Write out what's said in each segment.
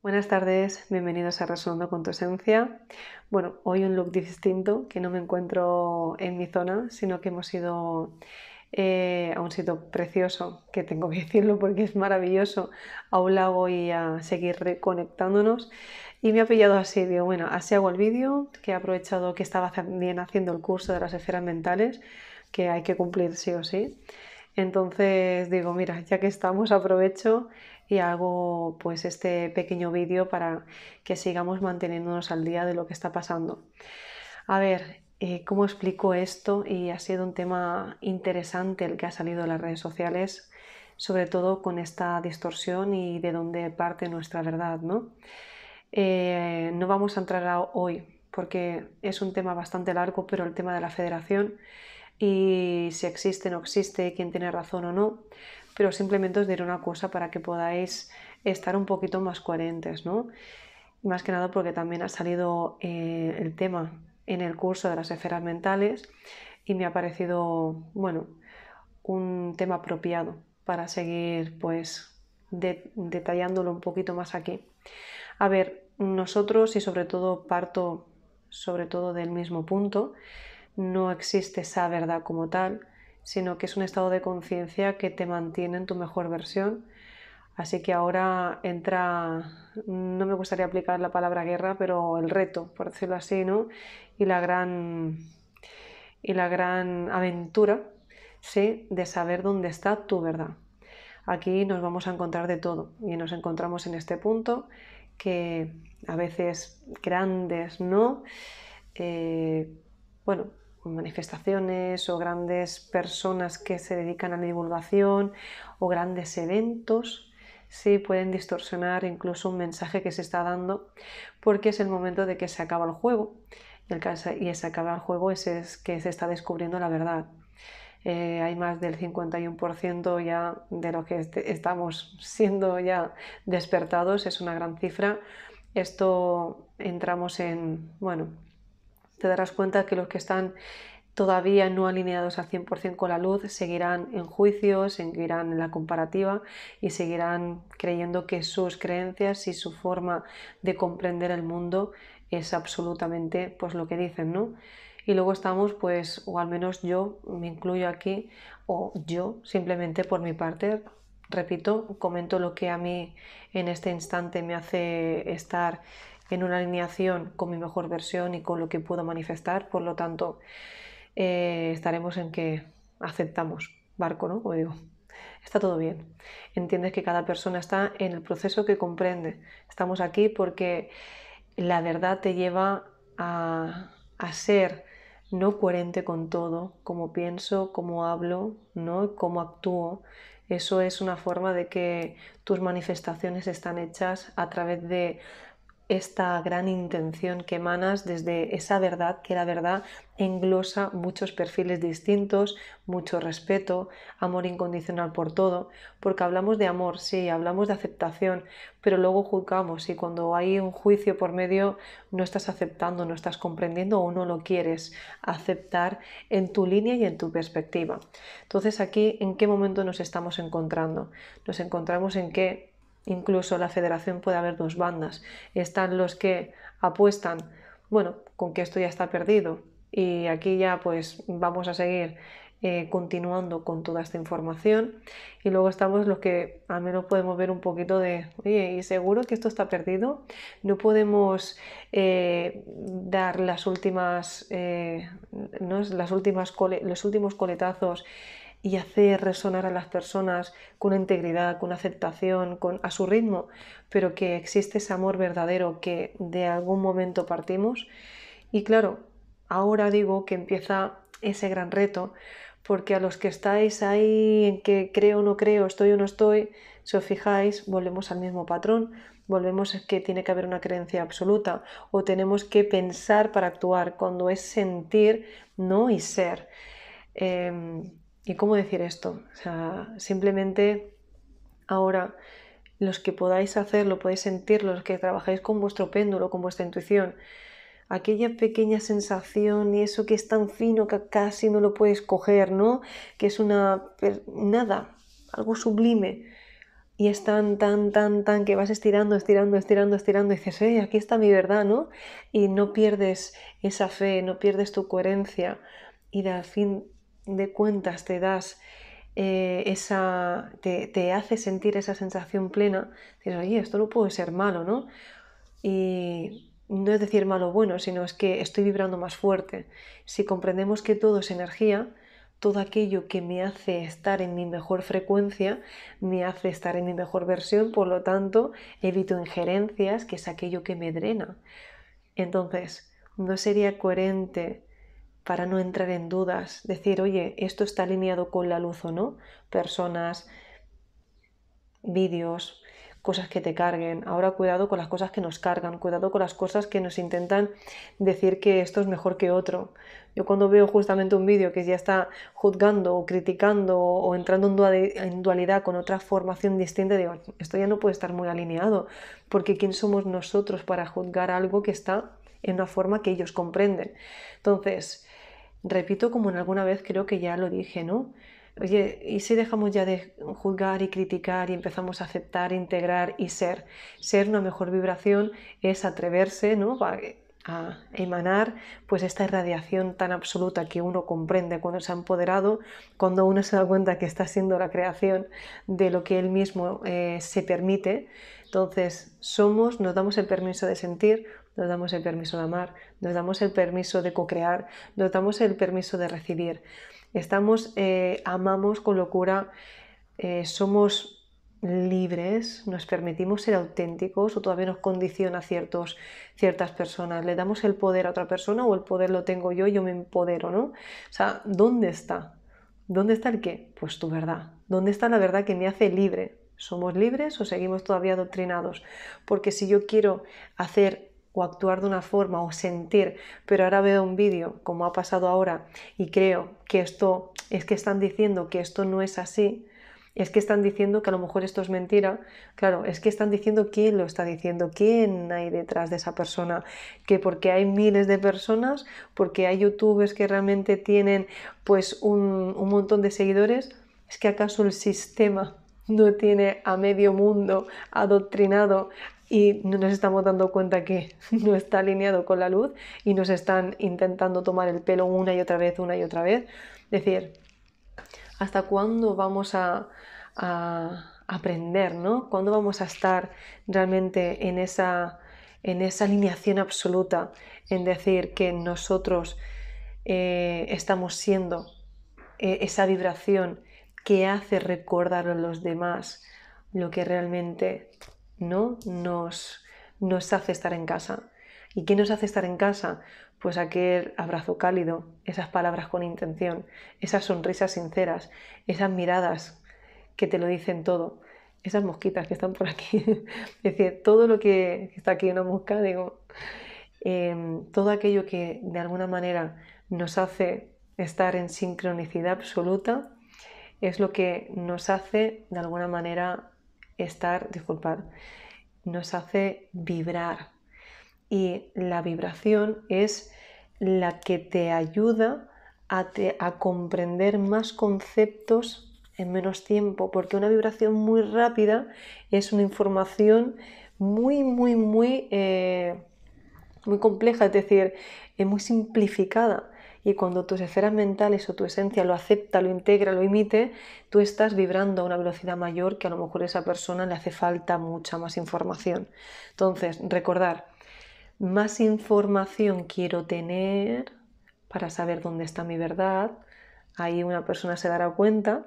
Buenas tardes, bienvenidos a Resonando con tu Esencia. Bueno, hoy un look distinto que no me encuentro en mi zona, sino que hemos ido eh, a un sitio precioso, que tengo que decirlo porque es maravilloso, a un lago y a seguir reconectándonos. Y me ha pillado así, digo, bueno, así hago el vídeo, que he aprovechado que estaba también haciendo el curso de las esferas mentales, que hay que cumplir sí o sí. Entonces digo, mira, ya que estamos, aprovecho y hago pues este pequeño vídeo para que sigamos manteniéndonos al día de lo que está pasando. A ver, eh, ¿cómo explico esto? Y ha sido un tema interesante el que ha salido en las redes sociales, sobre todo con esta distorsión y de dónde parte nuestra verdad, ¿no? Eh, no vamos a entrar hoy porque es un tema bastante largo, pero el tema de la federación y si existe, o no existe, quién tiene razón o no, pero simplemente os diré una cosa para que podáis estar un poquito más coherentes, ¿no? Más que nada porque también ha salido eh, el tema en el curso de las esferas mentales y me ha parecido, bueno, un tema apropiado para seguir pues detallándolo un poquito más aquí. A ver, nosotros y sobre todo parto sobre todo del mismo punto, no existe esa verdad como tal, sino que es un estado de conciencia que te mantiene en tu mejor versión. Así que ahora entra, no me gustaría aplicar la palabra guerra, pero el reto, por decirlo así, ¿no? Y la gran, y la gran aventura, ¿sí? De saber dónde está tu verdad. Aquí nos vamos a encontrar de todo y nos encontramos en este punto que a veces grandes, ¿no? Eh, bueno, manifestaciones o grandes personas que se dedican a la divulgación o grandes eventos, sí pueden distorsionar incluso un mensaje que se está dando porque es el momento de que se acaba el juego. Y se acaba el juego es, es que se está descubriendo la verdad. Eh, hay más del 51% ya de lo que este, estamos siendo ya despertados, es una gran cifra. Esto entramos en, bueno, te darás cuenta que los que están todavía no alineados al 100% con la luz seguirán en juicio, seguirán en la comparativa y seguirán creyendo que sus creencias y su forma de comprender el mundo es absolutamente pues lo que dicen, ¿no? Y luego estamos, pues, o al menos yo me incluyo aquí, o yo simplemente por mi parte, repito, comento lo que a mí en este instante me hace estar en una alineación con mi mejor versión y con lo que puedo manifestar, por lo tanto, eh, estaremos en que aceptamos barco, ¿no? Como digo, está todo bien. Entiendes que cada persona está en el proceso que comprende. Estamos aquí porque la verdad te lleva a, ser no coherente con todo, como pienso, cómo hablo, ¿no? cómo actúo. Eso es una forma de que tus manifestaciones están hechas a través de esta gran intención que emanas desde esa verdad, que la verdad englosa muchos perfiles distintos, mucho respeto, amor incondicional por todo, porque hablamos de amor, sí, hablamos de aceptación, pero luego juzgamos y cuando hay un juicio por medio no estás aceptando, no estás comprendiendo o no lo quieres aceptar en tu línea y en tu perspectiva. Entonces aquí, ¿en qué momento nos estamos encontrando? Nos encontramos en qué? Incluso la federación puede haber dos bandas. Están los que apuestan, bueno, con que esto ya está perdido y aquí ya pues vamos a seguir eh, continuando con toda esta información y luego estamos los que al menos podemos ver un poquito de, oye, ¿y seguro que esto está perdido? No podemos eh, dar las últimas, eh, ¿no? las últimas los últimos coletazos y hacer resonar a las personas con integridad, con aceptación, con, a su ritmo, pero que existe ese amor verdadero que de algún momento partimos. Y claro, ahora digo que empieza ese gran reto, porque a los que estáis ahí en que creo o no creo, estoy o no estoy, si os fijáis, volvemos al mismo patrón, volvemos a que tiene que haber una creencia absoluta o tenemos que pensar para actuar, cuando es sentir, no y ser. Em, ¿Y cómo decir esto? O sea, simplemente ahora los que podáis hacerlo, podéis sentirlo, los que trabajáis con vuestro péndulo, con vuestra intuición, aquella pequeña sensación y eso que es tan fino que casi no lo puedes coger, ¿no? Que es una nada, algo sublime. Y es tan, tan, tan, tan que vas estirando, estirando, estirando, estirando y dices, eh, aquí está mi verdad, ¿no? Y no pierdes esa fe, no pierdes tu coherencia y de al fin de cuentas te das eh, esa. Te, te, hace sentir esa sensación plena, dices, oye, esto no puede ser malo, ¿no? Y no es decir malo o bueno, sino es que estoy vibrando más fuerte. Si comprendemos que todo es energía, todo aquello que me hace estar en mi mejor frecuencia, me hace estar en mi mejor versión, por lo tanto, evito injerencias, que es aquello que me drena. Entonces, ¿no sería coherente para no entrar en dudas, decir, oye, esto está alineado con la luz o no, personas, vídeos, cosas que te carguen. Ahora cuidado con las cosas que nos cargan, cuidado con las cosas que nos intentan decir que esto es mejor que otro. Yo cuando veo justamente un vídeo que ya está juzgando o criticando o entrando en dualidad con otra formación distinta, digo, esto ya no puede estar muy alineado, porque ¿quién somos nosotros para juzgar algo que está en una forma que ellos comprenden? Entonces, repito como en alguna vez creo que ya lo dije, ¿no? Oye, ¿y si dejamos ya de juzgar y criticar y empezamos a aceptar, integrar y ser? Ser una mejor vibración es atreverse, ¿no? Eh, a emanar pues esta irradiación tan absoluta que uno comprende cuando se ha empoderado, cuando uno se da cuenta que está siendo la creación de lo que él mismo eh, se permite. Entonces somos, nos damos el permiso de sentir, nos damos el permiso de amar, nos damos el permiso de co-crear, nos damos el permiso de recibir. Estamos, eh, amamos con locura, eh, somos libres, nos permitimos ser auténticos o todavía nos condiciona ciertos, ciertas personas. Le damos el poder a otra persona o el poder lo tengo yo, y yo me empodero, ¿no? O sea, ¿dónde está? ¿Dónde está el qué? Pues tu verdad. ¿Dónde está la verdad que me hace libre? ¿Somos libres o seguimos todavía adoctrinados? Porque si yo quiero hacer o actuar de una forma o sentir, pero ahora veo un vídeo como ha pasado ahora y creo que esto es que están diciendo que esto no es así, es que están diciendo que a lo mejor esto es mentira, claro, es que están diciendo quién lo está diciendo, quién hay detrás de esa persona, que porque hay miles de personas, porque hay youtubers que realmente tienen pues un, un montón de seguidores, es que acaso el sistema no tiene a medio mundo adoctrinado y no nos estamos dando cuenta que no está alineado con la luz y nos están intentando tomar el pelo una y otra vez, una y otra vez. Es decir, ¿hasta cuándo vamos a, aprender, ¿Cuándo vamos a estar realmente en esa, en esa alineación absoluta, en decir que nosotros eh, estamos siendo eh, esa vibración que hace recordar a los demás lo que realmente ¿no? Nos, nos hace estar en casa. ¿Y qué nos hace estar en casa? Pues aquel abrazo cálido, esas palabras con intención, esas sonrisas sinceras, esas miradas que te lo dicen todo, esas mosquitas que están por aquí. es decir, todo lo que está aquí una mosca, digo, em, todo aquello que de alguna manera nos hace estar en sincronicidad absoluta, es lo que nos hace de alguna manera estar, disculpad, nos hace vibrar. Y la vibración es la que te ayuda a, comprender más conceptos en menos tiempo, porque una vibración muy rápida es una información muy, muy, muy, eh, muy compleja, es decir, es muy simplificada. Y cuando tus esferas mentales o tu esencia lo acepta, lo integra, lo imite, tú estás vibrando a una velocidad mayor que a lo mejor a esa persona le hace falta mucha más información. Entonces, recordar, más información quiero tener para saber dónde está mi verdad. Ahí una persona se dará cuenta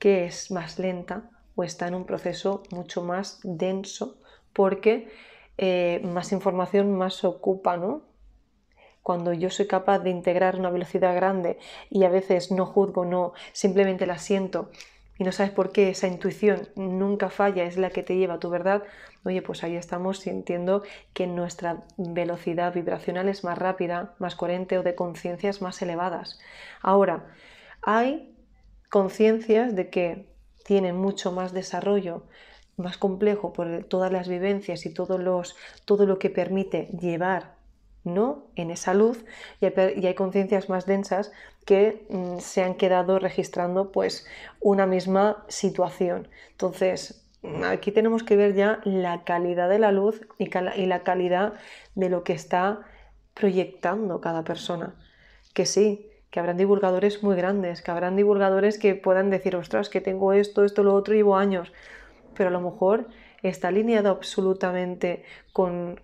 que es más lenta o está en un proceso mucho más denso porque eh, más información más ocupa, ¿no? cuando yo soy capaz de integrar una velocidad grande y a veces no juzgo, no, simplemente la siento y no sabes por qué esa intuición nunca falla, es la que te lleva a tu verdad, oye, pues ahí estamos sintiendo que nuestra velocidad vibracional es más rápida, más coherente o de conciencias más elevadas. Ahora, hay conciencias de que tienen mucho más desarrollo, más complejo por todas las vivencias y todos los, todo lo que permite llevar no en esa luz y hay, conciencias más densas que mm, se han quedado registrando pues una misma situación. Entonces, mm, aquí tenemos que ver ya la calidad de la luz y, la calidad de lo que está proyectando cada persona. Que sí, que habrán divulgadores muy grandes, que habrán divulgadores que puedan decir, ostras, que tengo esto, esto, lo otro, llevo años, pero a lo mejor está alineado absolutamente con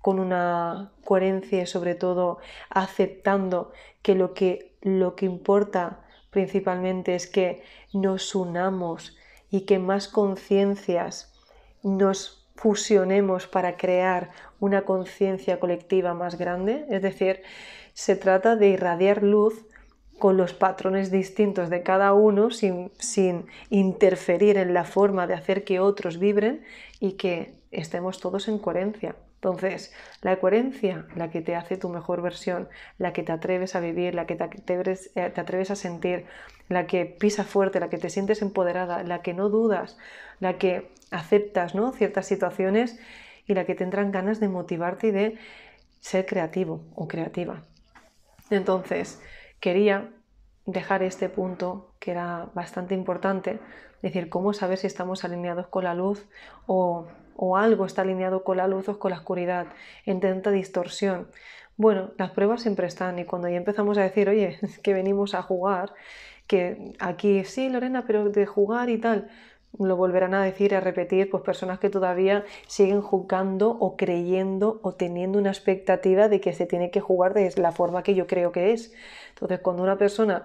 con una coherencia y sobre todo aceptando que lo que, lo que importa principalmente es que nos unamos y que más conciencias nos fusionemos para crear una conciencia colectiva más grande. Es decir, se trata de irradiar luz con los patrones distintos de cada uno sin, sin interferir en la forma de hacer que otros vibren y que estemos todos en coherencia. Entonces, la coherencia, la que te hace tu mejor versión, la que te atreves a vivir, la que eh, te atreves, a sentir, la que pisa fuerte, la que te sientes empoderada, la que no dudas, la que aceptas ¿no? ciertas situaciones y la que tendrán ganas de motivarte y de ser creativo o creativa. Entonces, quería dejar este punto que era bastante importante, es decir, cómo saber si estamos alineados con la luz o, o algo está alineado con la luz o con la oscuridad, en tanta distorsión. Bueno, las pruebas siempre están y cuando ya empezamos a decir, oye, que venimos a jugar, que aquí sí, Lorena, pero de jugar y tal, lo volverán a decir y a repetir, pues personas que todavía siguen jugando o creyendo o teniendo una expectativa de que se tiene que jugar de la forma que yo creo que es. Entonces, cuando una persona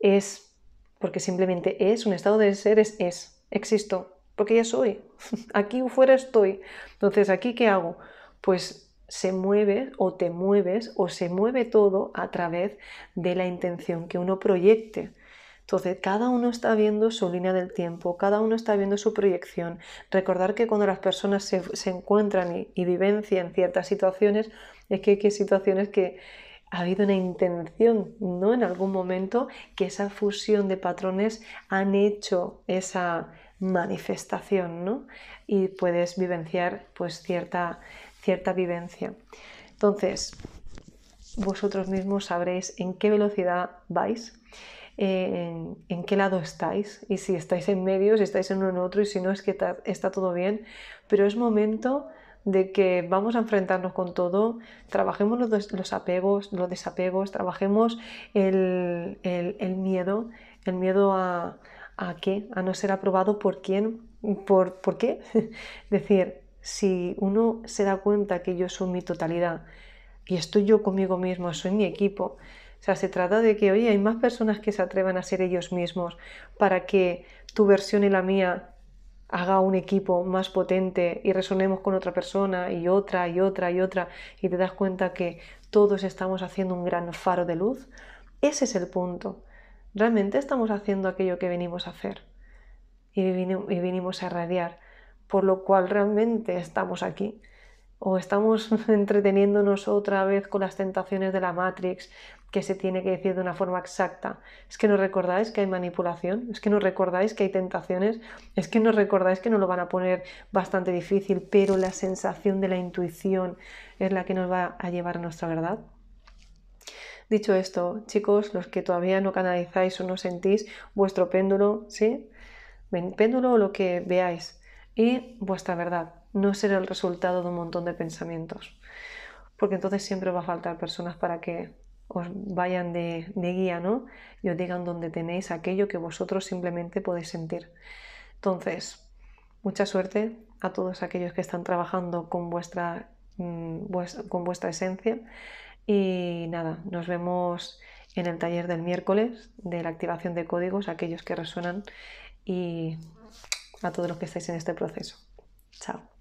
es porque simplemente es, un estado de ser es es, existo, porque ya soy, aquí fuera estoy. Entonces, ¿aquí qué hago? Pues se mueve o te mueves o se mueve todo a través de la intención que uno proyecte. Entonces, cada uno está viendo su línea del tiempo, cada uno está viendo su proyección. Recordar que cuando las personas se, encuentran y, vivencian ciertas situaciones, es que hay situaciones que, ha habido una intención, ¿no? En algún momento que esa fusión de patrones han hecho esa manifestación, ¿no? Y puedes vivenciar pues cierta, cierta vivencia. Entonces, vosotros mismos sabréis en qué velocidad vais, en, qué lado estáis y si estáis en medio, si estáis en uno en otro y si no es que está todo bien, pero es momento de que vamos a enfrentarnos con todo, trabajemos los, apegos, los desapegos, trabajemos el, el, miedo, el miedo a, a, qué, a no ser aprobado por quién, por, ¿por qué. decir, si uno se da cuenta que yo soy mi totalidad y estoy yo conmigo mismo, soy mi equipo, o sea, se trata de que, oye, hay más personas que se atrevan a ser ellos mismos para que tu versión y la mía haga un equipo más potente y resonemos con otra persona y otra y otra y otra y te das cuenta que todos estamos haciendo un gran faro de luz, ese es el punto. Realmente estamos haciendo aquello que venimos a hacer y, vinimos a radiar, por lo cual realmente estamos aquí. O estamos entreteniéndonos otra vez con las tentaciones de la Matrix, que se tiene que decir de una forma exacta. Es que no recordáis que hay manipulación, es que no recordáis que hay tentaciones, es que no recordáis que nos lo van a poner bastante difícil, pero la sensación de la intuición es la que nos va a llevar a nuestra verdad. Dicho esto, chicos, los que todavía no canalizáis o no sentís vuestro péndulo, ¿sí? Péndulo o lo que veáis y vuestra verdad no será el resultado de un montón de pensamientos, porque entonces siempre va a faltar personas para que pues vayan de, guía, ¿no? Y os digan dónde tenéis aquello que vosotros simplemente podéis sentir. Entonces, mucha suerte a todos aquellos que están trabajando con vuestra, mm, con vuestra esencia. Y nada, nos vemos en el taller del miércoles de la activación de códigos, aquellos que resuenan y a todos los que estáis en este proceso. Chao.